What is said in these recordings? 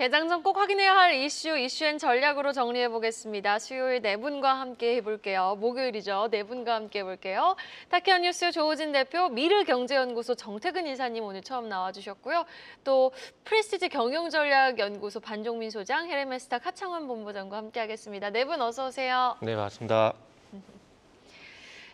개장 전 꼭 확인해야 할 이슈, 이슈엔 전략으로 정리해 보겠습니다. 수요일 네 분과 함께 해볼게요. 목요일이죠. 네 분과 함께 해볼게요. 타키안 뉴스 조호진 대표, 미르경제연구소 정태근 이사님 오늘 처음 나와주셨고요. 또 프레스티지 경영전략연구소 반종민 소장, 헤레메스타 하창원 본부장과 함께하겠습니다. 네 분 어서 오세요. 네, 반갑습니다.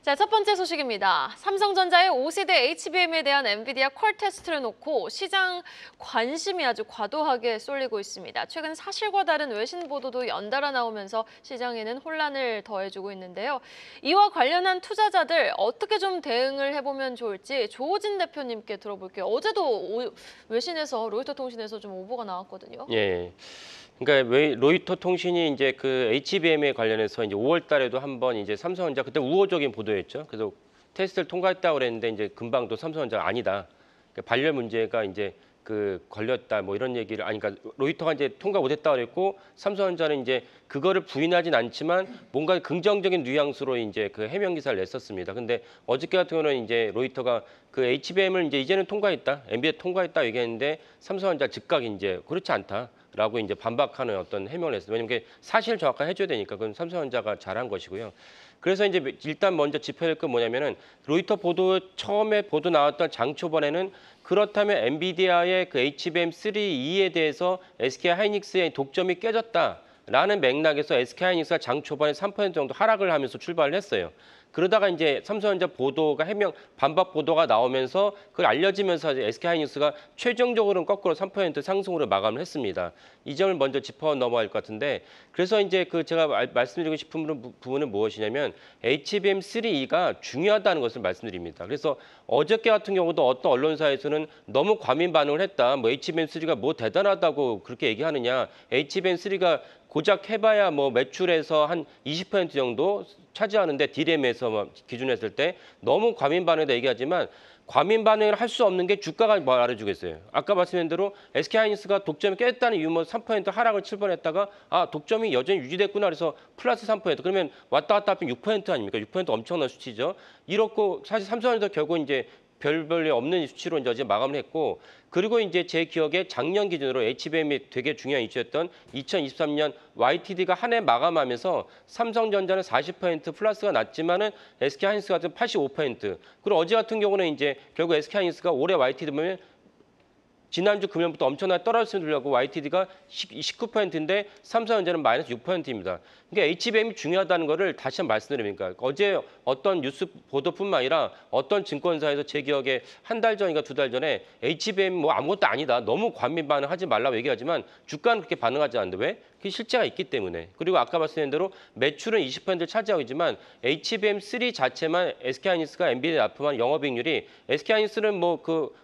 자, 첫 번째 소식입니다. 삼성전자의 5세대 HBM에 대한 엔비디아 콜 테스트를 놓고 시장 관심이 아주 과도하게 쏠리고 있습니다. 최근 사실과 다른 외신 보도도 연달아 나오면서 시장에는 혼란을 더해주고 있는데요. 이와 관련한 투자자들 어떻게 좀 대응을 해보면 좋을지 조호진 대표님께 들어볼게요. 어제도 외신에서 로이터 통신에서 좀 오보가 나왔거든요. 예. 그러니까 왜 로이터 통신이 이제 그 HBM에 관련해서 이제 5월달에도 한번 이제 삼성전자 그때 우호적인 보도였죠. 그래서 테스트를 통과했다 그랬는데 이제 금방 또 삼성전자 아니다. 그러니까 발열 문제가 이제 그 걸렸다 뭐 이런 얘기를 아니 그러니까 로이터가 이제 통과 못했다 그랬고 삼성전자는 이제 그거를 부인하진 않지만 뭔가 긍정적인 뉘앙스로 이제 그 해명 기사를 냈었습니다. 근데 어저께 같은 경우는 이제 로이터가 그 HBM을 이제 이제는 통과했다, m 비에 통과했다 얘기했는데 삼성전자 즉각 이제 그렇지 않다. 라고 이제 반박하는 어떤 해명을 했어요. 왜냐하면 그게 사실 정확하게 해줘야 되니까 그건 삼성전자가 잘한 것이고요. 그래서 이제 일단 먼저 짚어야 될건 뭐냐면은 로이터 보도 처음에 보도 나왔던 장 초반에는 그렇다면 엔비디아의 그 HBM3E에 대해서 SK 하이닉스의 독점이 깨졌다. 라는 맥락에서 SK하이닉스가 장 초반에 3% 정도 하락을 하면서 출발을 했어요. 그러다가 이제 삼성전자 보도가 해명 반박 보도가 나오면서 그걸 알려지면서 SK 하이닉스가 최종적으로는 거꾸로 3% 상승으로 마감을 했습니다. 이 점을 먼저 짚어 넘어갈 것 같은데 그래서 이제 그 제가 말, 말씀드리고 싶은 부분은 무엇이냐면 HBM3E가 중요하다는 것을 말씀드립니다. 그래서 어저께 같은 경우도 어떤 언론사에서는 너무 과민 반응을 했다. 뭐 HBM3가 뭐 대단하다고 그렇게 얘기하느냐. HBM3가 고작 해봐야 뭐 매출에서 한 20% 정도 차지하는데 디램에서 뭐 기준했을 때 너무 과민 반응이다 얘기하지만 과민 반응을 할 수 없는 게 주가가 말해주겠어요 아까 말씀드린 대로 SK하이닉스가 독점이 깼다는 이유 뭐3% 하락을 칠번 했다가 아 독점이 여전히 유지됐구나 그래서 플러스 3% 그러면 왔다 갔다 하면 6% 아닙니까? 6% 엄청난 수치죠. 이렇고 사실 삼성에서 결국 이제 별별이 없는 수치로 이제 마감을 했고 그리고 이제 제 기억에 작년 기준으로 HBM이 되게 중요한 이슈였던 2023년 YTD가 한 해 마감하면서 삼성전자는 40% 플러스가 났지만은 SK하이닉스 같은 85% 그리고 어제 같은 경우는 이제 결국 SK하이닉스가 올해 YTD 보면 지난주 금요부터 엄청나게 떨어졌음을 들려고 YTD가 19%인데 삼성전자는 마이너스 6%입니다. 그러니까 HBM이 중요하다는 것을 다시 한번 말씀드립니까 그러니까 어제 어떤 뉴스 보도뿐만 아니라 어떤 증권사에서 제 기억에 한 달 전인가 두 달 전에 HBM 뭐 아무것도 아니다. 너무 관민 반응하지 말라고 얘기하지만 주가는 그렇게 반응하지 않는데 왜? 그게 실제가 있기 때문에. 그리고 아까 말씀드린 대로 매출은 20%를 차지하고 있지만 HBM3 자체만 SK하이닉스가 엔비디아 납품한 영업이익률이 SK하이닉스는 뭐그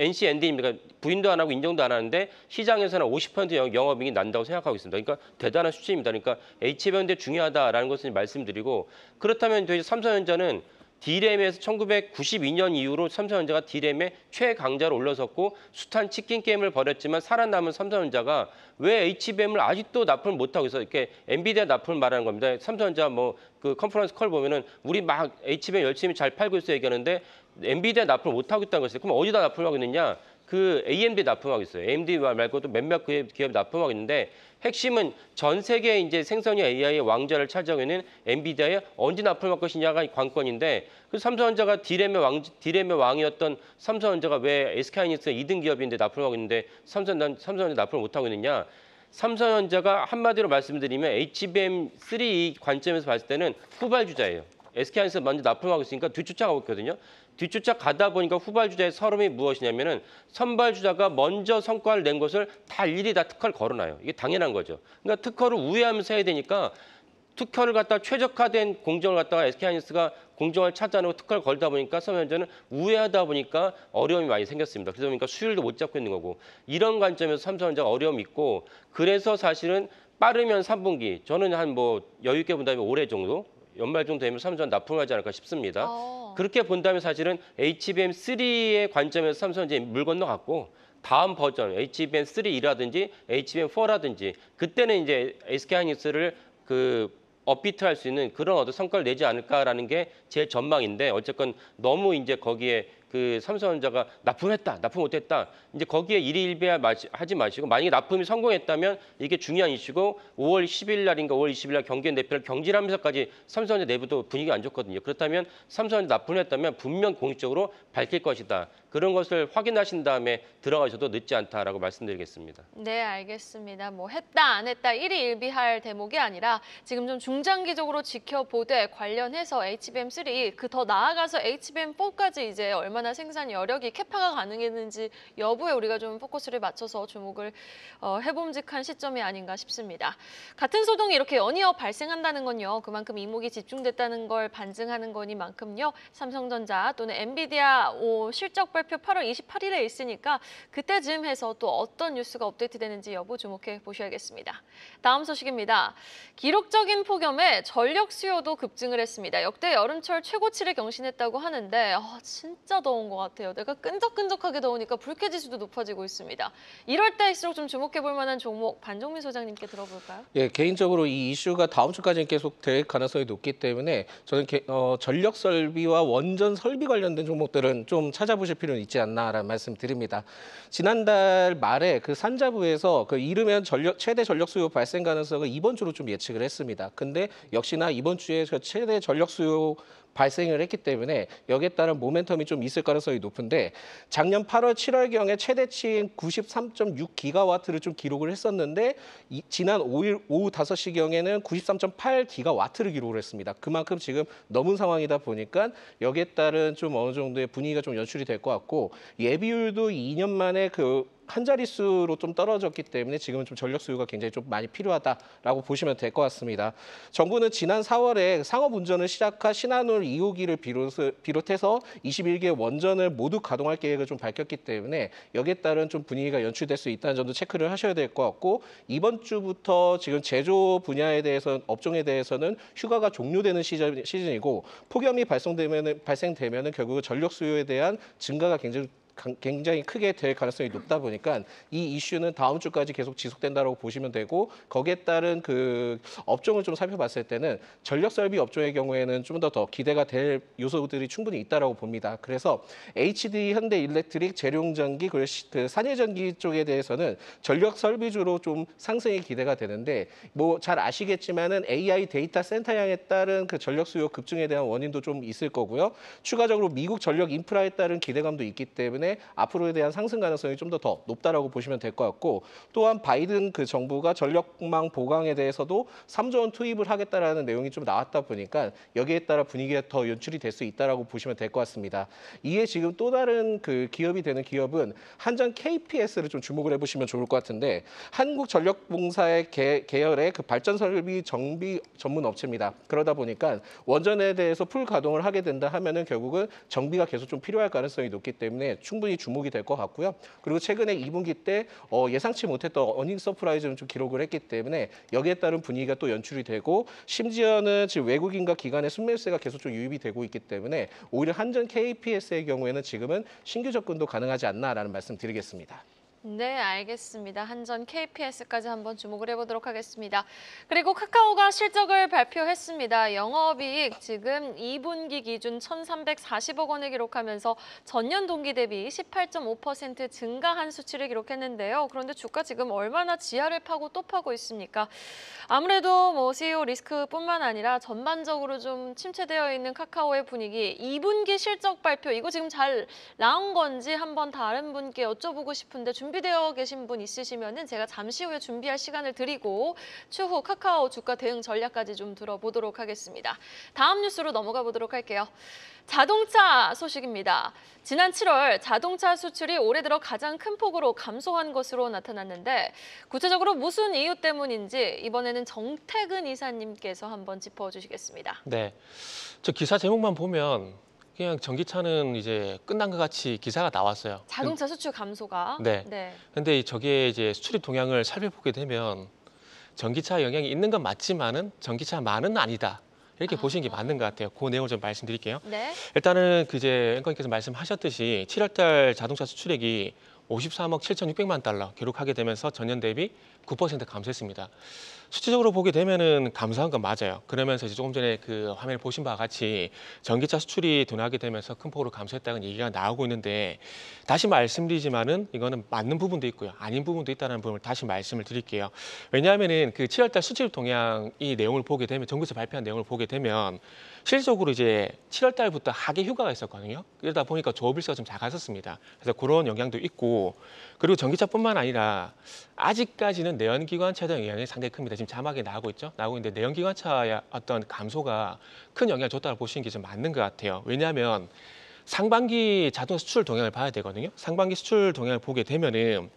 NC 엔딩입니다. 그러니까 부인도 안 하고 인정도 안 하는데 시장에서는 50% 영업이익이 난다고 생각하고 있습니다. 그러니까 대단한 수치입니다. 그러니까 H변대 중요하다라는 것을 말씀드리고 그렇다면 저희 삼성전자는 D램에서 1992년 이후로 삼성전자가 D램의 최강자로 올라섰고 숱한 치킨 게임을 벌였지만 살아남은 삼성전자가 왜 HBM을 아직도 납품을 못하고 있어 이렇게 엔비디아 납품을 말하는 겁니다. 삼성전자 뭐그 컨퍼런스 컬 보면은 우리 막 HBM 열심히 잘 팔고 있어 얘기하는데 엔비디아 납품을 못하고있다는 것이죠. 그럼 어디다 납품하고있느냐그 AMD 납품하고있어요 AMD 말고도 몇몇 그 기업이 납품하고있는데 핵심은 전 세계 이제 생성형 AI의 왕자를 차지하고 있는 엔비디아에 언제 납품할 것이냐가 관건인데 그 삼성전자가 디램의 왕 디램의 왕이었던 삼성전자가 왜 SK하이닉스 2등 기업인데 납품하고 있는데 삼성 삼성전자 납품을 못 하고 있느냐? 삼성전자가 한마디로 말씀드리면 HBM3 관점에서 봤을 때는 후발주자예요. SK하이닉스 먼저 납품하고 있으니까 뒤쫓아가고 있거든요. 뒤쫓아 가다 보니까 후발 주자의 서름이 무엇이냐면은 선발 주자가 먼저 성과를 낸 것을 다 일일이 다 특허를 걸어놔요. 이게 당연한 거죠. 그러니까 특허를 우회하면서 해야 되니까 특허를 갖다 최적화된 공정을 갖다가 SK 하이닉스가 공정을 찾아내고 특허를 걸다 보니까 서면전는 우회하다 보니까 어려움이 많이 생겼습니다. 그러다 보니까 수율도 못 잡고 있는 거고 이런 관점에서 삼성전자가 어려움이 있고 그래서 사실은 빠르면 3분기 저는 한 뭐 여유 있게 본다면 올해 정도 연말 정도 되면 삼성 납품하지 않을까 싶습니다. 어. 그렇게 본다면 사실은 HBM3의 관점에서 삼성 이제 물 건너갔고 다음 버전 HBM3이라든지 HBM4라든지 그때는 이제 SK 하이닉스를 그 업비트할 수 있는 그런 어떤 성과를 내지 않을까라는 게 제 전망인데 어쨌건 너무 이제 거기에 그 삼성전자가 납품했다, 납품 못했다. 이제 거기에 일희일비하지 마시고 만약에 납품이 성공했다면 이게 중요한 이슈고 5월 10일 날인가 5월 20일 날 경기연 대표를 경질하면서까지 삼성전자 내부도 분위기가 안 좋거든요. 그렇다면 삼성전자 납품했다면 분명 공식적으로 밝힐 것이다. 그런 것을 확인하신 다음에 들어가셔도 늦지 않다라고 말씀드리겠습니다. 네, 알겠습니다. 뭐 했다 안 했다 일희일비할 대목이 아니라 지금 좀 중장기적으로 지켜보되 관련해서 HBM3 그 더 나아가서 HBM4까지 이제 얼마 얼마나 생산 여력이 캐파가 가능했는지 여부에 우리가 좀 포커스를 맞춰서 주목을 어, 해봄직한 시점이 아닌가 싶습니다. 같은 소동이 이렇게 연이어 발생한다는 건요. 그만큼 이목이 집중됐다는 걸 반증하는 거니만큼요. 삼성전자 또는 엔비디아 오, 실적 발표 8월 28일에 있으니까 그때쯤 해서 또 어떤 뉴스가 업데이트되는지 여부 주목해 보셔야겠습니다. 다음 소식입니다. 기록적인 폭염에 전력 수요도 급증을 했습니다. 역대 여름철 최고치를 경신했다고 하는데 어, 진짜 더 더운 것 같아요. 내가 끈적끈적하게 더우니까 불쾌지수도 높아지고 있습니다. 이럴 때일수록 좀 주목해볼 만한 종목 반종민 소장님께 들어볼까요? 예, 개인적으로 이 이슈가 다음 주까지는 계속 될 가능성이 높기 때문에 저는 개, 어, 전력 설비와 원전 설비 관련된 종목들은 좀 찾아보실 필요는 있지 않나라는 말씀 드립니다. 지난달 말에 그 산자부에서 그 이르면 전력, 최대 전력 수요 발생 가능성을 이번 주로 좀 예측을 했습니다. 근데 역시나 이번 주에 그 최대 전력 수요 발생을 했기 때문에 여기에 따른 모멘텀이 좀 있을 가능성이 높은데 작년 8월 7월경에 최대치인 93.6기가와트를 좀 기록을 했었는데 이, 지난 5일 오후 5시경에는 93.8기가와트를 기록을 했습니다. 그만큼 지금 넘은 상황이다 보니까 여기에 따른 좀 어느 정도의 분위기가 좀 연출이 될 것 같고 예비율도 2년 만에 그한 자릿수로 좀 떨어졌기 때문에 지금은 좀 전력 수요가 굉장히 좀 많이 필요하다라고 보시면 될 것 같습니다. 정부는 지난 4월에 상업 운전을 시작한 신한울 2호기를 비롯해서 21개 원전을 모두 가동할 계획을 좀 밝혔기 때문에 여기에 따른 좀 분위기가 연출될 수 있다는 점도 체크를 하셔야 될 것 같고 이번 주부터 지금 제조 분야에 대해서 업종에 대해서는 휴가가 종료되는 시즌, 시즌이고 폭염이 발생되면 발생되면은 결국 전력 수요에 대한 증가가 굉장히 굉장히 크게 될 가능성이 높다 보니까 이 이슈는 다음 주까지 계속 지속된다고 보시면 되고 거기에 따른 그 업종을 좀 살펴봤을 때는 전력 설비 업종의 경우에는 좀 더더 더 기대가 될 요소들이 충분히 있다라고 봅니다. 그래서 HD 현대 일렉트릭 재룡전기 그리고 그 산해전기 쪽에 대해서는 전력 설비주로 좀 상승이 기대가 되는데 뭐 잘 아시겠지만은 AI 데이터 센터 향에 따른 그 전력 수요 급증에 대한 원인도 좀 있을 거고요. 추가적으로 미국 전력 인프라에 따른 기대감도 있기 때문에 앞으로에 대한 상승 가능성이 좀 더 더 높다라고 보시면 될 것 같고 또한 바이든 그 정부가 전력망 보강에 대해서도 3조 원 투입을 하겠다라는 내용이 좀 나왔다 보니까 여기에 따라 분위기가 더 연출이 될 수 있다라고 보시면 될 것 같습니다. 이에 지금 또 다른 그 기업이 되는 기업은 한전 KPS를 좀 주목을 해보시면 좋을 것 같은데 한국전력공사의 개, 계열의 그 발전 설비 정비 전문 업체입니다. 그러다 보니까 원전에 대해서 풀 가동을 하게 된다 하면은 결국은 정비가 계속 좀 필요할 가능성이 높기 때문에 충 충분히 주목이 될 것 같고요. 그리고 최근에 2분기 때 어, 예상치 못했던 어닝 서프라이즈는 좀 기록을 했기 때문에 여기에 따른 분위기가 또 연출이 되고 심지어는 지금 외국인과 기관의 순매수세가 계속 좀 유입이 되고 있기 때문에 오히려 한전 KPS의 경우에는 지금은 신규 접근도 가능하지 않나라는 말씀 드리겠습니다. 네, 알겠습니다. 한전 KPS까지 한번 주목을 해보도록 하겠습니다. 그리고 카카오가 실적을 발표했습니다. 영업이익 지금 2분기 기준 1,340억 원을 기록하면서 전년 동기 대비 18.5% 증가한 수치를 기록했는데요. 그런데 주가 지금 얼마나 지하를 파고 또 파고 있습니까? 아무래도 뭐 CEO 리스크뿐만 아니라 전반적으로 좀 침체되어 있는 카카오의 분위기, 2분기 실적 발표 이거 지금 잘 나온 건지 한번 다른 분께 여쭤보고 싶은데 준비 준비되어 계신 분있으시면 제가 잠시 후에 준비할 시간을 드리고 추후 카카오 주가 대응 전략까지 좀 들어보도록 하겠습니다. 다음 뉴스로 넘어가 보도록 할게요. 자동차 소식입니다. 지난 7월 자동차 수출이 올해 들어 가장 큰 폭으로 감소한 것으로 나타났는데 구체적으로 무슨 이유 때문인지 이번에는 정태근 이사님께서 한번 짚어주시겠습니다. 네, 저 기사 제목만 보면 그냥 전기차는 이제 끝난 것 같이 기사가 나왔어요. 자동차 수출 감소가. 네. 네. 근데 저게 이제 수출입 동향을 살펴보게 되면 전기차 영향이 있는 건 맞지만은 전기차만은 아니다. 이렇게 아. 보시는 게 맞는 것 같아요. 그 내용을 좀 말씀드릴게요. 네. 일단은 그 이제 앵커님께서 말씀하셨듯이 7월달 자동차 수출액이 53억 7,600만 달러 기록하게 되면서 전년 대비 9% 감소했습니다. 수치적으로 보게 되면은 감소한 건 맞아요. 그러면서 이제 조금 전에 그 화면을 보신 바와 같이 전기차 수출이 둔화하게 되면서 큰 폭으로 감소했다는 얘기가 나오고 있는데 다시 말씀드리지만은 이거는 맞는 부분도 있고요. 아닌 부분도 있다는 부분을 다시 말씀을 드릴게요. 왜냐하면은 그 7월달 수출 동향 이 내용을 보게 되면 정부에서 발표한 내용을 보게 되면 실질적으로 이제 7월 달부터 하계 휴가가 있었거든요. 그러다 보니까 조업일수가 좀 작았었습니다. 그래서 그런 영향도 있고 그리고 전기차뿐만 아니라 아직까지는 내연기관차에 대한 영향이 상당히 큽니다. 지금 자막에 나오고 있죠. 나오고 있는데 내연기관차의 어떤 감소가 큰 영향을 줬다고 보시는 게 좀 맞는 것 같아요. 왜냐하면 상반기 자동 수출 동향을 봐야 되거든요. 상반기 수출 동향을 보게 되면은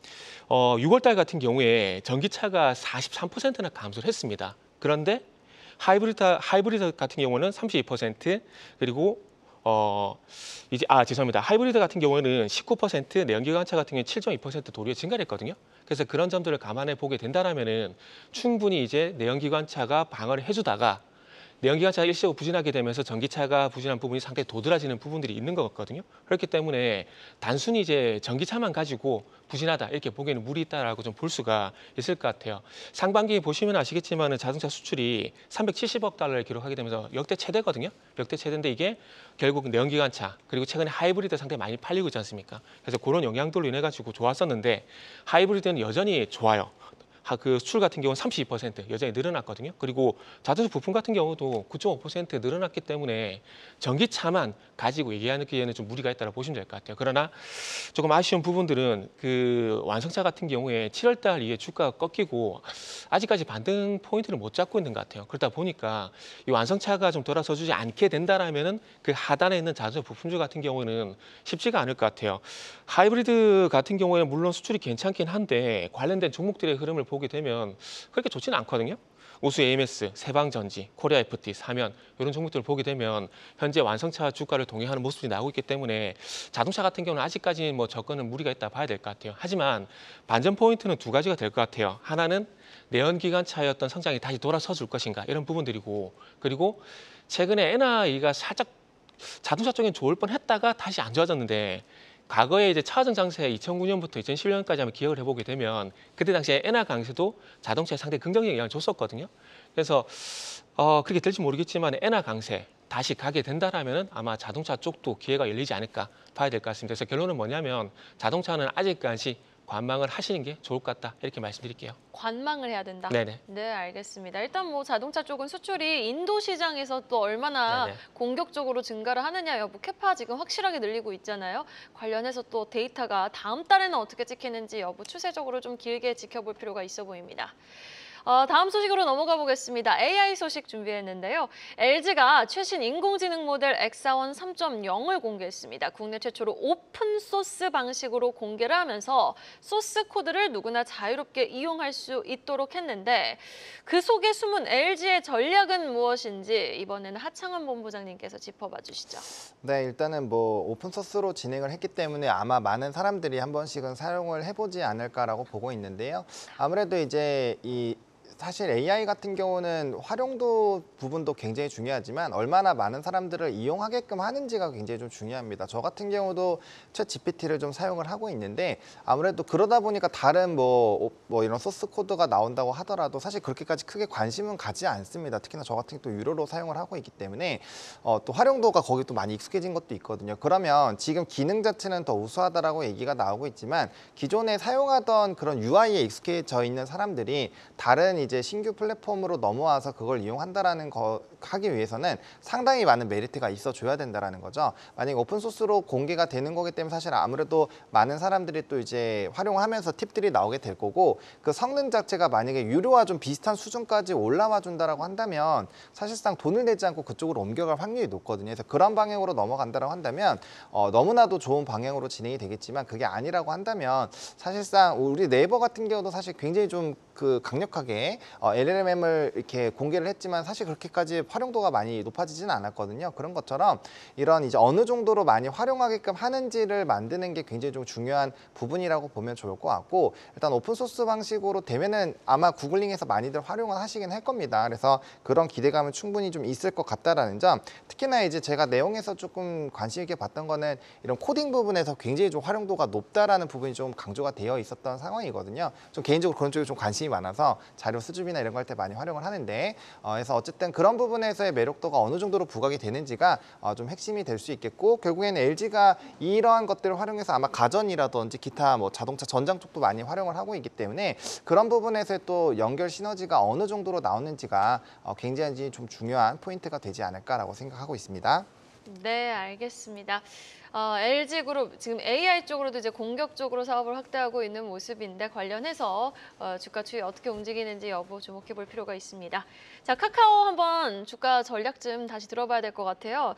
어 6월 달 같은 경우에 전기차가 43%나 감소를 했습니다. 그런데 하이브리드 하이브리드 같은 경우는 32% 그리고 어 이제 아 죄송합니다. 하이브리드 같은 경우에는 19% 내연기관차 같은 경우에 7.2% 도리어 증가했거든요. 그래서 그런 점들을 감안해 보게 된다라면은 충분히 이제 내연기관차가 방어를 해주다가 내연기관차가 일시적으로 부진하게 되면서 전기차가 부진한 부분이 상당히 도드라지는 부분들이 있는 것 같거든요. 그렇기 때문에 단순히 이제 전기차만 가지고 부진하다 이렇게 보기에는 무리 있다라고 좀 볼 수가 있을 것 같아요. 상반기 보시면 아시겠지만 자동차 수출이 370억 달러를 기록하게 되면서 역대 최대거든요. 역대 최대인데 이게 결국 내연기관차 그리고 최근에 하이브리드 상당히 많이 팔리고 있지 않습니까? 그래서 그런 영향들로 인해 가지고 좋았었는데 하이브리드는 여전히 좋아요. 그 수출 같은 경우는 32% 여전히 늘어났거든요. 그리고 자동차 부품 같은 경우도 9.5% 늘어났기 때문에 전기차만 가지고 얘기하기에는 는좀 무리가 있다고 보시면 될 것 같아요. 그러나 조금 아쉬운 부분들은 그 완성차 같은 경우에 7월달 이에 주가가 꺾이고 아직까지 반등 포인트를 못 잡고 있는 것 같아요. 그러다 보니까 이 완성차가 좀 돌아서주지 않게 된다라면은 그 하단에 있는 자동차 부품주 같은 경우는 쉽지가 않을 것 같아요. 하이브리드 같은 경우에는 물론 수출이 괜찮긴 한데 관련된 종목들의 흐름을 보게 되면 그렇게 좋지는 않거든요. 우수 AMS, 세방전지, 코리아 FT, 사면 이런 종목들을 보게 되면 현재 완성차 주가를 동행하는 모습이 나오고 있기 때문에 자동차 같은 경우는 아직까지는 뭐 접근은 무리가 있다 봐야 될 것 같아요. 하지만 반전 포인트는 두 가지가 될 것 같아요. 하나는 내연기관 차였던 성장이 다시 돌아서 줄 것인가 이런 부분들이고 그리고 최근에 NI가 살짝 자동차 쪽엔 좋을 뻔 했다가 다시 안 좋아졌는데 과거에 이제 차전 장세 2009년부터 2010년까지 한번 기억을 해보게 되면 그때 당시에 엔화 강세도 자동차에 상당히 긍정적인 영향을 줬었거든요. 그래서 어, 그렇게 될지 모르겠지만 엔화 강세 다시 가게 된다라면 아마 자동차 쪽도 기회가 열리지 않을까 봐야 될 것 같습니다. 그래서 결론은 뭐냐면 자동차는 아직까지 관망을 하시는 게 좋을 것 같다 이렇게 말씀드릴게요. 관망을 해야 된다. 네네. 네 알겠습니다. 일단 뭐 자동차 쪽은 수출이 인도 시장에서 또 얼마나 네네. 공격적으로 증가를 하느냐 여부 캐파 지금 확실하게 늘리고 있잖아요. 관련해서 또 데이터가 다음 달에는 어떻게 찍히는지 여부 추세적으로 좀 길게 지켜볼 필요가 있어 보입니다. 어, 다음 소식으로 넘어가 보겠습니다. AI 소식 준비했는데요. LG가 최신 인공지능 모델 엑사원 3.0을 공개했습니다. 국내 최초로 오픈소스 방식으로 공개를 하면서 소스 코드를 누구나 자유롭게 이용할 수 있도록 했는데 그 속에 숨은 LG의 전략은 무엇인지 이번에는 하창원 본부장님께서 짚어봐 주시죠. 네, 일단은 뭐 오픈소스로 진행을 했기 때문에 아마 많은 사람들이 한 번씩은 사용을 해보지 않을까라고 보고 있는데요. 아무래도 이제 이 사실 AI 같은 경우는 활용도 부분도 굉장히 중요하지만 얼마나 많은 사람들을 이용하게끔 하는지가 굉장히 좀 중요합니다. 저 같은 경우도 챗 GPT를 좀 사용을 하고 있는데 아무래도 그러다 보니까 다른 뭐, 뭐 이런 소스 코드가 나온다고 하더라도 사실 그렇게까지 크게 관심은 가지 않습니다. 특히나 저 같은 또 유료로 사용을 하고 있기 때문에 어, 또 활용도가 거기 또 많이 익숙해진 것도 있거든요. 그러면 지금 기능 자체는 더 우수하다라고 얘기가 나오고 있지만 기존에 사용하던 그런 UI에 익숙해져 있는 사람들이 다른 이제 신규 플랫폼으로 넘어와서 그걸 이용한다라는 거 하기 위해서는 상당히 많은 메리트가 있어 줘야 된다라는 거죠. 만약 오픈 소스로 공개가 되는 거기 때문에 사실 아무래도 많은 사람들이 또 이제 활용하면서 팁들이 나오게 될 거고 그 성능 자체가 만약에 유료와 좀 비슷한 수준까지 올라와 준다라고 한다면 사실상 돈을 내지 않고 그쪽으로 옮겨갈 확률이 높거든요. 그래서 그런 방향으로 넘어간다라고 한다면 어, 너무나도 좋은 방향으로 진행이 되겠지만 그게 아니라고 한다면 사실상 우리 네이버 같은 경우도 사실 굉장히 좀 그 강력하게 어, LLM을 m 이렇게 공개를 했지만 사실 그렇게까지 활용도가 많이 높아지진 않았거든요. 그런 것처럼 이런 이제 어느 정도로 많이 활용하게끔 하는지를 만드는 게 굉장히 좀 중요한 부분이라고 보면 좋을 것 같고 일단 오픈소스 방식으로 되면은 아마 구글링에서 많이들 활용을 하시긴 할 겁니다. 그래서 그런 기대감은 충분히 좀 있을 것 같다라는 점 특히나 이제 제가 내용에서 조금 관심 있게 봤던 거는 이런 코딩 부분에서 굉장히 좀 활용도가 높다라는 부분이 좀 강조가 되어 있었던 상황이거든요. 좀 개인적으로 그런 쪽에 좀 관심이 많아서 자료 수줍이나 이런 걸할때 많이 활용을 하는데 어, 그래서 어쨌든 그런 부분에서의 매력도가 어느 정도로 부각이 되는지가 어, 좀 핵심이 될 수 있겠고 결국에는 LG가 이러한 것들을 활용해서 아마 가전이라든지 기타 뭐 자동차 전장 쪽도 많이 활용을 하고 있기 때문에 그런 부분에서 의또 연결 시너지가 어느 정도로 나오는지가 어, 굉장히 좀 중요한 포인트가 되지 않을까라고 생각하고 있습니다. 네, 알겠습니다. 어, LG 그룹 지금 AI 쪽으로도 이제 공격적으로 사업을 확대하고 있는 모습인데 관련해서 어, 주가 추이 어떻게 움직이는지 여부 주목해 볼 필요가 있습니다. 자, 카카오 한번 주가 전략 좀 다시 들어봐야 될 것 같아요.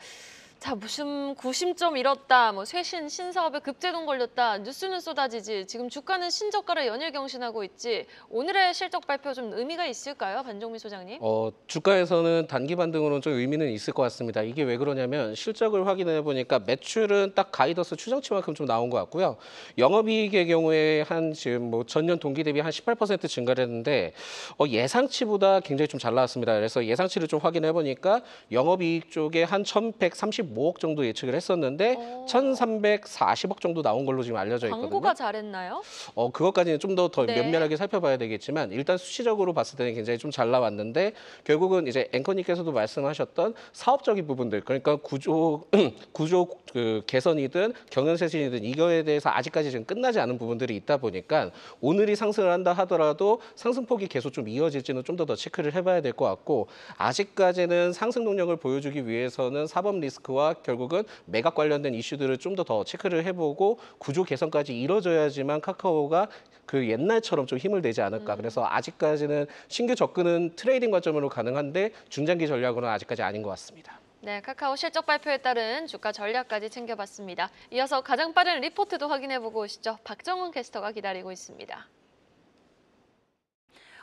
자 무슨 구심점 잃었다, 뭐 쇄신 신사업에 급제동 걸렸다, 뉴스는 쏟아지지, 지금 주가는 신저가를 연일 경신하고 있지. 오늘의 실적 발표 좀 의미가 있을까요, 반종민 소장님? 어 주가에서는 단기 반등으로는 좀 의미는 있을 것 같습니다. 이게 왜 그러냐면 실적을 확인해 보니까 매출은 딱 가이더스 추정치만큼 좀 나온 것 같고요. 영업이익의 경우에 한 지금 뭐 전년 동기 대비 한 18% 증가했는데 어, 예상치보다 굉장히 좀 잘 나왔습니다. 그래서 예상치를 좀 확인해 보니까 영업이익 쪽에 한1,135 1,375억 정도 예측을 했었는데 오. 어. 1,340억 정도 나온 걸로 지금 알려져 있거든요. 광고가 잘했나요? 어, 그것까지는 좀 더더 더 네. 면밀하게 살펴봐야 되겠지만 일단 수치적으로 봤을 때는 굉장히 좀 잘 나왔는데 결국은 이제 앵커님께서도 말씀하셨던 사업적인 부분들 그러니까 구조 구조 그 개선이든 경영 쇄신이든 이거에 대해서 아직까지 지금 끝나지 않은 부분들이 있다 보니까 오늘이 상승을 한다 하더라도 상승폭이 계속 좀 이어질지는 좀 더더 더 체크를 해봐야 될 것 같고 아직까지는 상승 동력을 보여주기 위해서는 사법 리스크와 이와 결국은 매각 관련된 이슈들을 좀 더 더 체크를 해보고 구조 개선까지 이뤄져야지만 카카오가 그 옛날처럼 좀 힘을 내지 않을까. 음. 그래서 아직까지는 신규 접근은 트레이딩 관점으로 가능한데 중장기 전략으로는 아직까지 아닌 것 같습니다. 네, 카카오 실적 발표에 따른 주가 전략까지 챙겨봤습니다. 이어서 가장 빠른 리포트도 확인해보고 오시죠. 박정훈 캐스터가 기다리고 있습니다.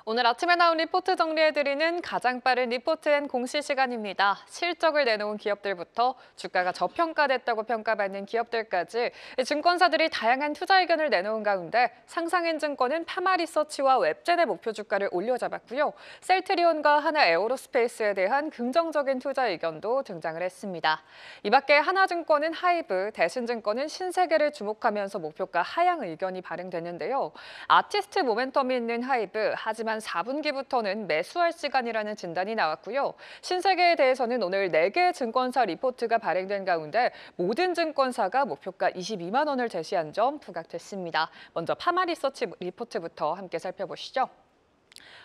오늘 아침에 나온 리포트 정리해드리는 가장 빠른 리포트 엔 공시 시간입니다. 실적을 내놓은 기업들부터 주가가 저평가됐다고 평가받는 기업들까지 증권사들이 다양한 투자 의견을 내놓은 가운데 상상엔증권은 파마리서치와 웹젠의 목표 주가를 올려잡았고요. 셀트리온과 하나 에어로스페이스에 대한 긍정적인 투자 의견도 등장을 했습니다. 이 밖에 하나증권은 하이브, 대신증권은 신세계를 주목하면서 목표가 하향 의견이 발행됐는데요. 아티스트 모멘텀이 있는 하이브, 하지만 하지만 4분기부터는 매수할 시간이라는 진단이 나왔고요. 신세계에 대해서는 오늘 4개 증권사 리포트가 발행된 가운데 모든 증권사가 목표가 22만 원을 제시한 점 부각됐습니다. 먼저 파마리서치 리포트부터 함께 살펴보시죠.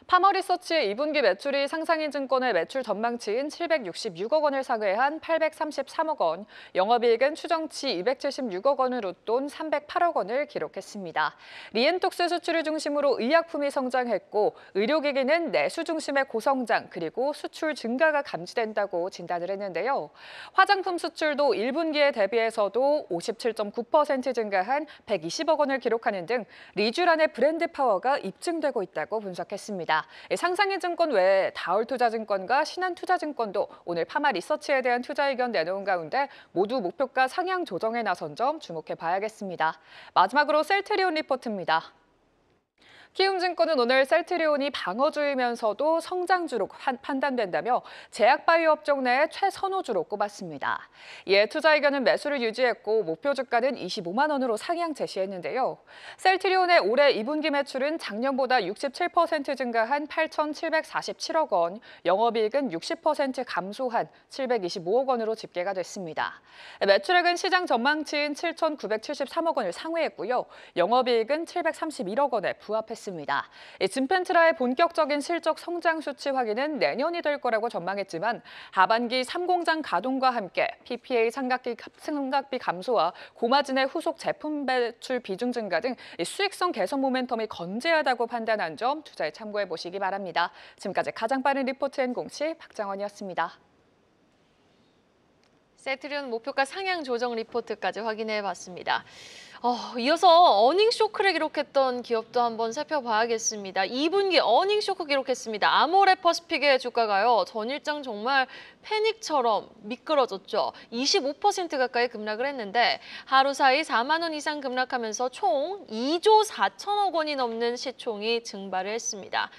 파머리서치의 2분기 매출이 상상인증권의 매출 전망치인 766억 원을 상회한 833억 원, 영업이익은 추정치 276억 원으로 돈 308억 원을 기록했습니다. 리엔톡스 수출을 중심으로 의약품이 성장했고 의료기기는 내수 중심의 고성장 그리고 수출 증가가 감지된다고 진단을 했는데요. 화장품 수출도 1분기에 대비해서도 57.9% 증가한 120억 원을 기록하는 등 리쥬란의 브랜드 파워가 입증되고 있다고 분석했습니다. 있습니다. 예, 상상의증권 외에 다울투자증권과 신한투자증권도 오늘 파마 리서치에 대한 투자 의견 내놓은 가운데 모두 목표가 상향 조정에 나선 점 주목해 봐야겠습니다. 마지막으로 셀트리온 리포트입니다. 키움증권은 오늘 셀트리온이 방어주이면서도 성장주로 판단된다며 제약바이오 업종 내 최선호주로 꼽았습니다. 이에 투자의견은 매수를 유지했고 목표 주가는 25만 원으로 상향 제시했는데요. 셀트리온의 올해 2분기 매출은 작년보다 67% 증가한 8,747억 원, 영업이익은 60% 감소한 725억 원으로 집계가 됐습니다. 매출액은 시장 전망치인 7,973억 원을 상회했고요. 영업이익은 731억 원에 부합했습니다. 발표했습니다. 진펜트라의 본격적인 실적 성장 수치 확인은 내년이 될 거라고 전망했지만 하반기 3공장 가동과 함께 PPA 상각비, 상각비 감소와 고마진의 후속 제품 배출 비중 증가 등 수익성 개선 모멘텀이 건재하다고 판단한 점 투자에 참고해 보시기 바랍니다. 지금까지 가장 빠른 리포트 앤 공시 박정원이었습니다. 세트리온 목표가 상향 조정 리포트까지 확인해 봤습니다. 어, 이어서 어닝쇼크를 기록했던 기업도 한번 살펴봐야겠습니다. 2분기 어닝쇼크 기록했습니다. 아모레퍼시픽의 주가가요. 전일장 정말 패닉처럼 미끄러졌죠. 25% 가까이 급락을 했는데 하루 사이 4만 원 이상 급락하면서 총 2조 4천억 원이 넘는 시총이 증발을 했습니다.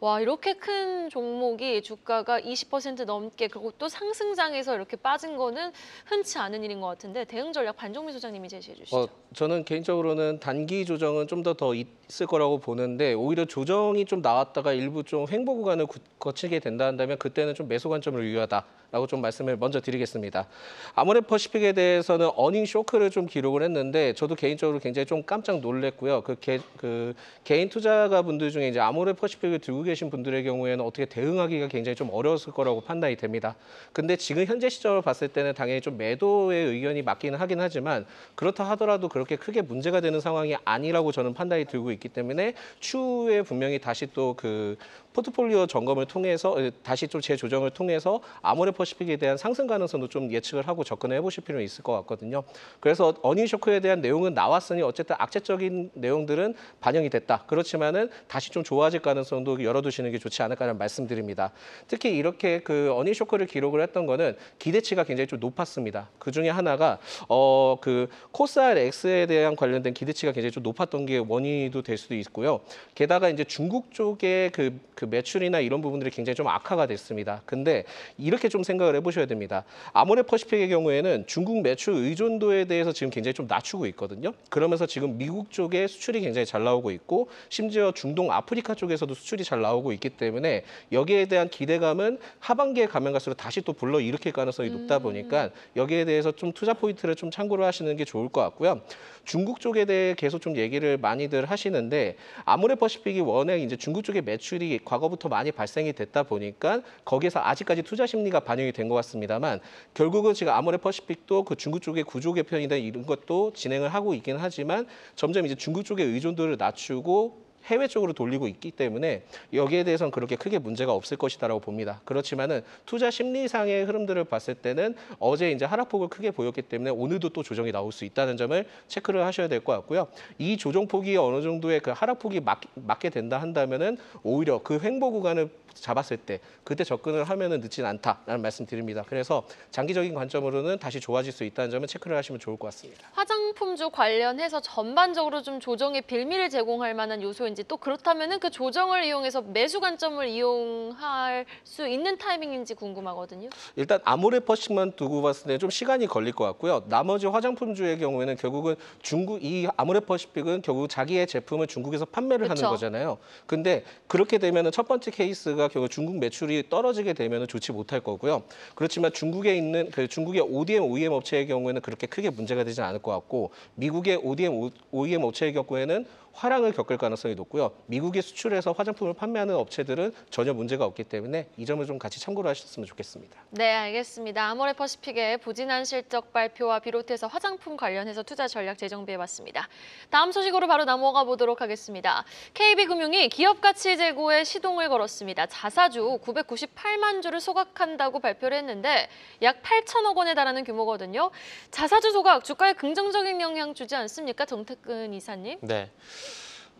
와 이렇게 큰 종목이 주가가 20% 넘게 그리고 또 상승장에서 이렇게 빠진 거는 흔치 않은 일인 것 같은데 대응 전략 반종민 소장님이 제시해 주시죠. 어, 저는 개인적으로는 단기 조정은 좀 더더 더 있을 거라고 보는데 오히려 조정이 좀 나왔다가 일부 좀 횡보 구간을 거치게 된다 한다면 그때는 좀 매수 관점을 유효하다라고 좀 말씀을 먼저 드리겠습니다. 아모레퍼시픽에 대해서는 어닝 쇼크를 좀 기록을 했는데 저도 개인적으로 굉장히 좀 깜짝 놀랐고요. 그, 개, 그 개인 투자가 분들 중에 이제 아모레퍼시픽을 들고 계신 분들의 경우에는 어떻게 대응하기가 굉장히 좀 어려웠을 거라고 판단이 됩니다. 근데 지금 현재 시점을 봤을 때는 당연히 좀 매도의 의견이 맞기는 하긴 하지만 그렇다 하더라도 그렇게 크게 문제가 되는 상황이 아니라고 저는 판단이 들고 있기 때문에 추후에 분명히 다시 또그 포트폴리오 점검을 통해서 어, 다시 좀 재조정을 통해서 아모레퍼시픽에 대한 상승 가능성도 좀 예측을 하고 접근해 보실 필요는 있을 것 같거든요. 그래서 어닝 쇼크에 대한 내용은 나왔으니 어쨌든 악재적인 내용들은 반영이 됐다. 그렇지만은 다시 좀 좋아질 가능성도 열어두시는 게 좋지 않을까라는 말씀드립니다. 특히 이렇게 그 어닝 쇼크를 기록을 했던 거는 기대치가 굉장히 좀 높았습니다. 그 중에 하나가 어 그 코스알 X에 대한 관련된 기대치가 굉장히 좀 높았던 게 원인도 될 수도 있고요. 게다가 이제 중국 쪽에 그, 그그 매출이나 이런 부분들이 굉장히 좀 악화가 됐습니다. 근데 이렇게 좀 생각을 해보셔야 됩니다. 아모레퍼시픽의 경우에는 중국 매출 의존도에 대해서 지금 굉장히 좀 낮추고 있거든요. 그러면서 지금 미국 쪽에 수출이 굉장히 잘 나오고 있고 심지어 중동 아프리카 쪽에서도 수출이 잘 나오고 있기 때문에 여기에 대한 기대감은 하반기에 가면 갈수록 다시 또 불러 일으킬 가능성이 높다 보니까 음. 여기에 대해서 좀 투자 포인트를 좀 참고를 하시는 게 좋을 것 같고요. 중국 쪽에 대해 계속 좀 얘기를 많이들 하시는데 아모레퍼시픽이 원행 이제 중국 쪽의 매출이 과 과거부터 많이 발생이 됐다 보니까 거기에서 아직까지 투자 심리가 반영이 된 것 같습니다만 결국은 지금 아모레퍼시픽도 그 중국 쪽의 구조 개편이나 이런 것도 진행을 하고 있긴 하지만 점점 이제 중국 쪽의 의존도를 낮추고 해외 쪽으로 돌리고 있기 때문에 여기에 대해서는 그렇게 크게 문제가 없을 것이다라고 봅니다. 그렇지만은 투자 심리상의 흐름들을 봤을 때는 어제 이제 하락폭을 크게 보였기 때문에 오늘도 또 조정이 나올 수 있다는 점을 체크를 하셔야 될 것 같고요. 이 조정폭이 어느 정도의 그 하락폭이 막, 맞게 된다 한다면은 오히려 그 횡보 구간을 잡았을 때 그때 접근을 하면은 늦진 않다라는 말씀드립니다. 그래서 장기적인 관점으로는 다시 좋아질 수 있다는 점은 체크를 하시면 좋을 것 같습니다. 화장품주 관련해서 전반적으로 좀 조정의 빌미를 제공할 만한 요소인 타이밍인지 또 그렇다면 그 조정을 이용해서 매수 관점을 이용할 수 있는 타이밍인지 궁금하거든요. 일단 아모레퍼시만 두고 봤을 때 좀 시간이 걸릴 것 같고요. 나머지 화장품주의 경우에는 결국은 중국 이 아모레퍼시픽은 결국 자기의 제품을 중국에서 판매를 그쵸? 하는 거잖아요. 근데 그렇게 되면 첫 번째 케이스가 결국 중국 매출이 떨어지게 되면 좋지 못할 거고요. 그렇지만 중국에 있는 그 중국의 ODM, OEM 업체의 경우에는 그렇게 크게 문제가 되지 않을 것 같고 미국의 ODM, OEM 업체의 경우에는 화랑을 겪을 가능성이 높고요. 미국에 수출해서 화장품을 판매하는 업체들은 전혀 문제가 없기 때문에 이 점을 좀 같이 참고를 하셨으면 좋겠습니다. 네, 알겠습니다. 아모레퍼시픽의 부진한 실적 발표와 비롯해서 화장품 관련해서 투자 전략 재정비해봤습니다. 다음 소식으로 바로 넘어가 보도록 하겠습니다. KB금융이 기업 가치 재고에 시동을 걸었습니다. 자사주 998만 주를 소각한다고 발표를 했는데 약 8천억 원에 달하는 규모거든요. 자사주 소각 주가에 긍정적인 영향 주지 않습니까? 정태근 이사님. 네.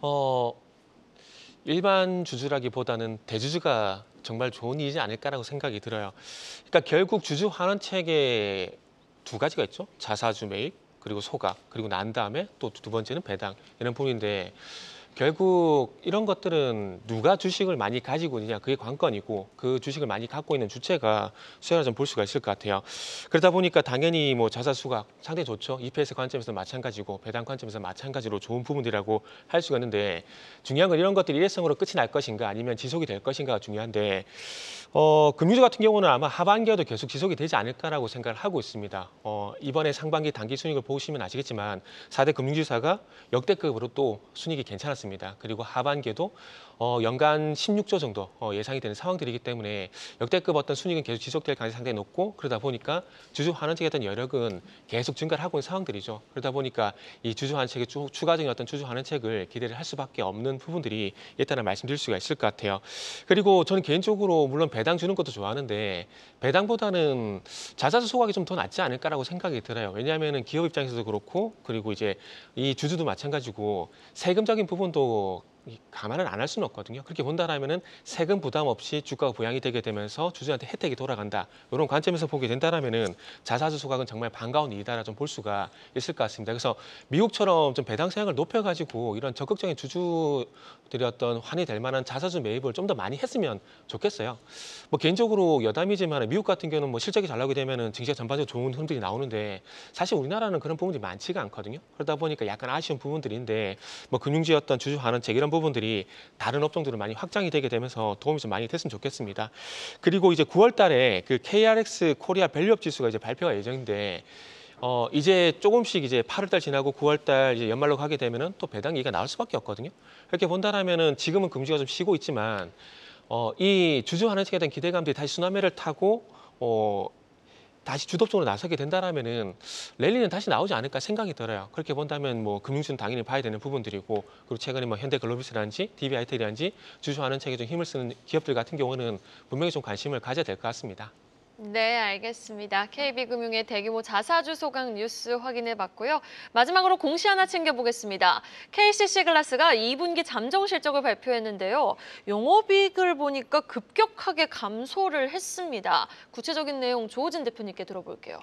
어, 일반 주주라기보다는 대주주가 정말 좋은 일이지 않을까라고 생각이 들어요. 그러니까 결국 주주 환원 체계 두 가지가 있죠. 자사주 매입 그리고 소각 그리고 난 다음에 또 두 번째는 배당 이런 부분인데 결국 이런 것들은 누가 주식을 많이 가지고 있느냐 그게 관건이고 그 주식을 많이 갖고 있는 주체가 수혜라좀 볼 수가 있을 것 같아요. 그러다 보니까 당연히 뭐 자사수가 상당히 좋죠. EPS 관점에서 마찬가지고 배당 관점에서 마찬가지로 좋은 부분이라고 할 수가 있는데 중요한 건 이런 것들이 일회성으로 끝이 날 것인가 아니면 지속이 될 것인가가 중요한데 어, 금융주 같은 경우는 아마 하반기에도 계속 지속이 되지 않을까라고 생각을 하고 있습니다. 어, 이번에 상반기 단기 순익을 보시면 아시겠지만 4대 금융주사가 역대급으로 또 순익이 괜찮았습니다. 그리고 하반기에도 어, 연간 16조 정도 어, 예상이 되는 상황들이기 때문에 역대급 어떤 순익은 계속 지속될 가능성이 상당히 높고 그러다 보니까 주주 환원책에 대한 여력은 계속 증가를 하고 있는 상황들이죠. 그러다 보니까 이 주주 환원책의 추가적인 어떤 주주 환원책을 기대를 할 수밖에 없는 부분들이 일단은 말씀드릴 수가 있을 것 같아요. 그리고 저는 개인적으로 물론 배 배당 주는 것도 좋아하는데 배당보다는 자사주 소각이 좀 더 낫지 않을까라고 생각이 들어요. 왜냐하면 기업 입장에서도 그렇고 그리고 이제 이 주주도 마찬가지고 세금적인 부분도 감안을 안 할 수는 없거든요. 그렇게 본다라면은 세금 부담 없이 주가가 보양이 되게 되면서 주주한테 혜택이 돌아간다. 이런 관점에서 보게 된다라면은 자사주 소각은 정말 반가운 일이다라 좀 볼 수가 있을 것 같습니다. 그래서 미국처럼 좀 배당 세액을 높여가지고 이런 적극적인 주주들이 어떤 환이 될 만한 자사주 매입을 좀 더 많이 했으면 좋겠어요. 뭐 개인적으로 여담이지만 미국 같은 경우는 뭐 실적이 잘 나오게 되면은 증시가 전반적으로 좋은 흐름들이 나오는데 사실 우리나라는 그런 부분들이 많지가 않거든요. 그러다 보니까 약간 아쉬운 부분들인데 뭐금융주 어떤 주주 환원 제기란 부분들이 다른 업종들은 많이 확장이 되게 되면서 도움이 좀 많이 됐으면 좋겠습니다. 그리고 이제 9월 달에 그 KRX 코리아 밸류업 지수가 이제 발표가 예정인데 어, 이제 조금씩 이제 8월달 지나고 9월달 이제 연말로 가게 되면은 또 배당 얘기가 나올 수밖에 없거든요. 이렇게 본다라면은 지금은 금지가 좀 쉬고 있지만 어, 이 주주환원책에 대한 기대감들이 다시 수나매를 타고 어, 다시 주도적으로 나서게 된다라면은 랠리는 다시 나오지 않을까 생각이 들어요. 그렇게 본다면 뭐 금융주는 당연히 봐야 되는 부분들이고 그리고 최근에 뭐 현대글로비스라든지 DBIT라든지 주주하는 책에 좀 힘을 쓰는 기업들 같은 경우는 분명히 좀 관심을 가져야 될 것 같습니다. 네, 알겠습니다. KB금융의 대규모 자사주 소각 뉴스 확인해 봤고요. 마지막으로 공시 하나 챙겨보겠습니다. KCC 글라스가 2분기 잠정 실적을 발표했는데요. 영업이익을 보니까 급격하게 감소를 했습니다. 구체적인 내용 조호진 대표님께 들어볼게요.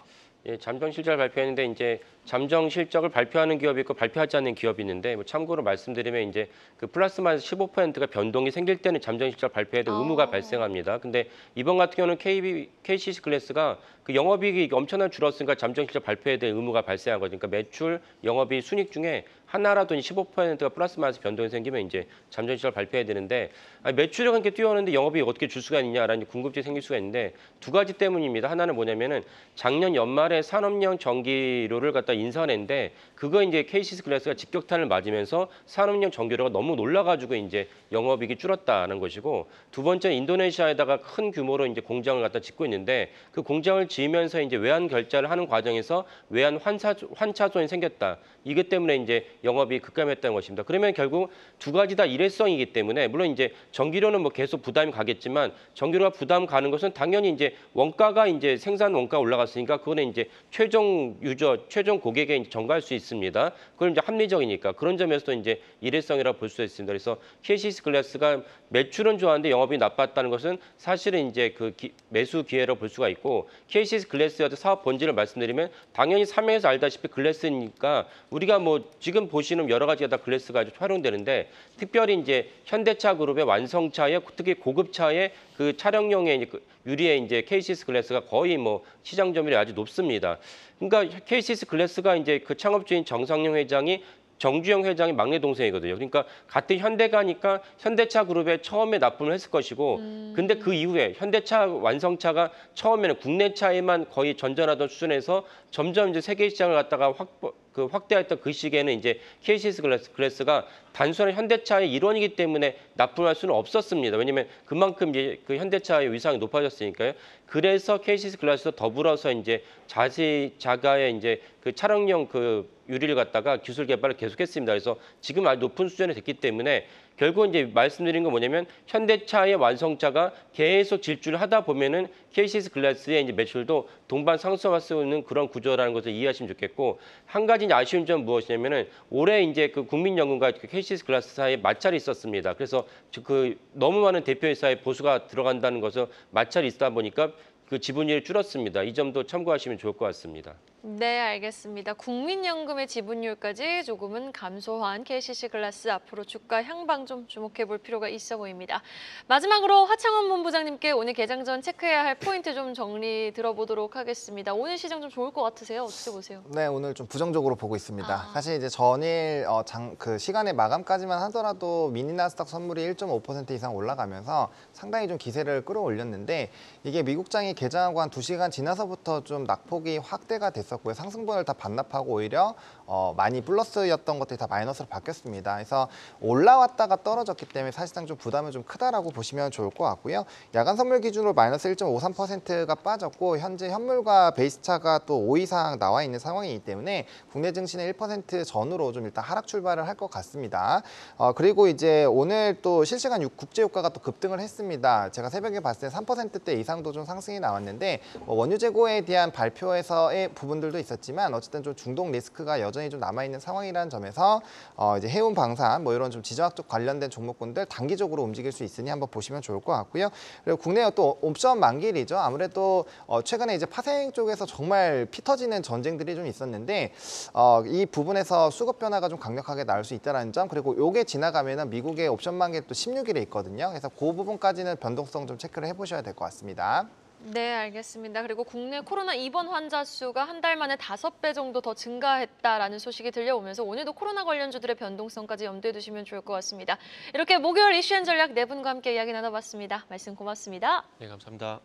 예, 잠정 실적을 발표했는데 이제 잠정 실적을 발표하는 기업이 있고 발표하지 않는 기업이 있는데 뭐 참고로 말씀드리면 이제 그 플러스 마이너스 15%가 변동이 생길 때는 잠정 실적 발표해 대한 의무가 아. 발생합니다. 근데 이번 같은 경우는 KB, KCC 클래스가 그 영업이익이 엄청난 줄었으니까 잠정 실적 발표해야될 의무가 발생한 거죠. 그러니까 매출, 영업이 순익 중에 하나라도 15%가 플러스 마이너스 변동이 생기면 이제 잠정 실적 발표해야 되는데 아니, 매출이그렇게 뛰어오는데 영업이익 어떻게 줄 수가 있냐라는 궁금증이 생길 수가 있는데 두 가지 때문입니다. 하나는 뭐냐면은 작년 연말에 산업용 전기료를 갖다 있다 그러니까 인산인데 그거 이제 케이시스 글래스가 직격탄을 맞으면서 산업용 전기료가 너무 올라가지고 이제 영업이익이 줄었다는 것이고 두 번째 인도네시아에다가 큰 규모로 이제 공장을 갖다 짓고 있는데 그 공장을 지으면서 이제 외환 결제를 하는 과정에서 외환 환사 환차손이 생겼다. 이것 때문에 이제 영업이 급감했다는 것입니다. 그러면 결국 두 가지 다 일회성이기 때문에 물론 이제 전기료는 뭐 계속 부담이 가겠지만 전기료가 부담 가는 것은 당연히 이제 원가가 이제 생산 원가 올라갔으니까 그거는 이제 최종 유저 최종 고객에 게 전가할 수 있습니다. 그럼 이제 합리적이니까 그런 점에서도 이제 일회성이라 고볼 수 있습니다. 그래서 k 시스 글래스가 매출은 좋았는데 영업이 나빴다는 것은 사실은 이제 그 기, 매수 기회로 볼 수가 있고 k 시스 글래스의 사업 본질을 말씀드리면 당연히 사명에서 알다시피 글래스니까 우리가 뭐 지금 보시는 여러 가지가 다 글래스가 활용되는데 특별히 이제 현대차 그룹의 완성차에 특히 고급차에그촬영용의 그 유리에 이제 케이시스 글래스가 거의 뭐 시장 점유율이 아주 높습니다. 그러니까 케이시스 글래스 헬스가 이제 그 창업주인 정상용 회장이 정주영 회장이 막내 동생이거든요. 그러니까 같은 현대가니까 현대차 그룹에 처음에 납품을 했을 것이고 음. 근데 그 이후에 현대차 완성차가 처음에는 국내차에만 거의 전전하던 수준에서 점점 이제 세계 시장을 갖다가 확보 그 확대했던 그 시기에는 이제 KCS 글래스, 글래스가 단순한 현대차의 일원이기 때문에 납품할 수는 없었습니다. 왜냐하면 그만큼 이제 그 현대차의 위상이 높아졌으니까요. 그래서 KCS 글래스도 더불어서 이제 자세 자가의 이제 그 차량용 그 유리를 갖다가 기술 개발을 계속했습니다. 그래서 지금 아주 높은 수준에 됐기 때문에 결국은 이제 말씀드린 건 뭐냐면 현대차의 완성차가 계속 질주를 하다 보면은 KCS 글라스의 이제 매출도 동반 상승할 수 있는 그런 구조라는 것을 이해하시면 좋겠고 한 가지 이제 아쉬운 점 무엇이냐면은 올해 이제 그 국민연금과 KCS 그 글라스사이에 마찰이 있었습니다. 그래서 그 너무 많은 대표회사의 보수가 들어간다는 것은 마찰이 있다 보니까 그 지분율이 줄었습니다. 이 점도 참고하시면 좋을 것 같습니다. 네, 알겠습니다. 국민연금의 지분율까지 조금은 감소한 KCC 글라스 앞으로 주가 향방 좀 주목해 볼 필요가 있어 보입니다. 마지막으로 화창원 본부장님께 오늘 개장 전 체크해야 할 포인트 좀 정리 들어보도록 하겠습니다. 오늘 시장 좀 좋을 것 같으세요? 어떻게 보세요? 네, 오늘 좀 부정적으로 보고 있습니다. 아. 사실 이제 전일 어, 장, 그 시간의 마감까지만 하더라도 미니나스닥 선물이 1.5% 이상 올라가면서 상당히 좀 기세를 끌어올렸는데 이게 미국장이 개장하고 한2시간 지나서부터 좀 낙폭이 확대가 됐어요. 있었고요. 상승분을 다 반납하고 오히려 어, 많이 플러스였던 것들이 다 마이너스로 바뀌었습니다. 그래서 올라왔다가 떨어졌기 때문에 사실상 좀 부담은 좀 크다라고 보시면 좋을 것 같고요. 야간 선물 기준으로 마이너스 1.53%가 빠졌고 현재 현물과 베이스 차가 또 5 이상 나와 있는 상황이기 때문에 국내 증시는 1% 전으로 좀 일단 하락 출발을 할 것 같습니다. 어, 그리고 이제 오늘 또 실시간 국제유가가 또 급등을 했습니다. 제가 새벽에 봤을 때 3%대 이상도 좀 상승이 나왔는데 뭐 원유 재고에 대한 발표에서의 부분들도 있었지만 어쨌든 좀 중동 리스크가 여 여전히 좀 남아있는 상황이라는 점에서 어, 이제 해운 방산 뭐 이런 좀 지정학적 관련된 종목군들 단기적으로 움직일 수 있으니 한번 보시면 좋을 것 같고요. 그리고 국내 또 옵션 만기일이죠. 아무래도 어, 최근에 이제 파생 쪽에서 정말 피 터지는 전쟁들이 좀 있었는데 어, 이 부분에서 수급 변화가 좀 강력하게 나올 수 있다는 점 그리고 요게 지나가면은 미국의 옵션 만기 일또 16일에 있거든요. 그래서 그 부분까지는 변동성 좀 체크를 해보셔야 될 것 같습니다. 네, 알겠습니다. 그리고 국내 코로나 입원 환자 수가 한 달 만에 다섯 배 정도 더 증가했다라는 소식이 들려오면서 오늘도 코로나 관련주들의 변동성까지 염두에 두시면 좋을 것 같습니다. 이렇게 목요일 이슈앤 전략 네 분과 함께 이야기 나눠봤습니다. 말씀 고맙습니다. 네, 감사합니다.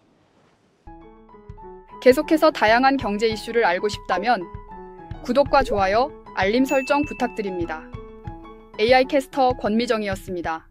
계속해서 다양한 경제 이슈를 알고 싶다면 구독과 좋아요, 알림 설정 부탁드립니다. AI 캐스터 권미정이었습니다.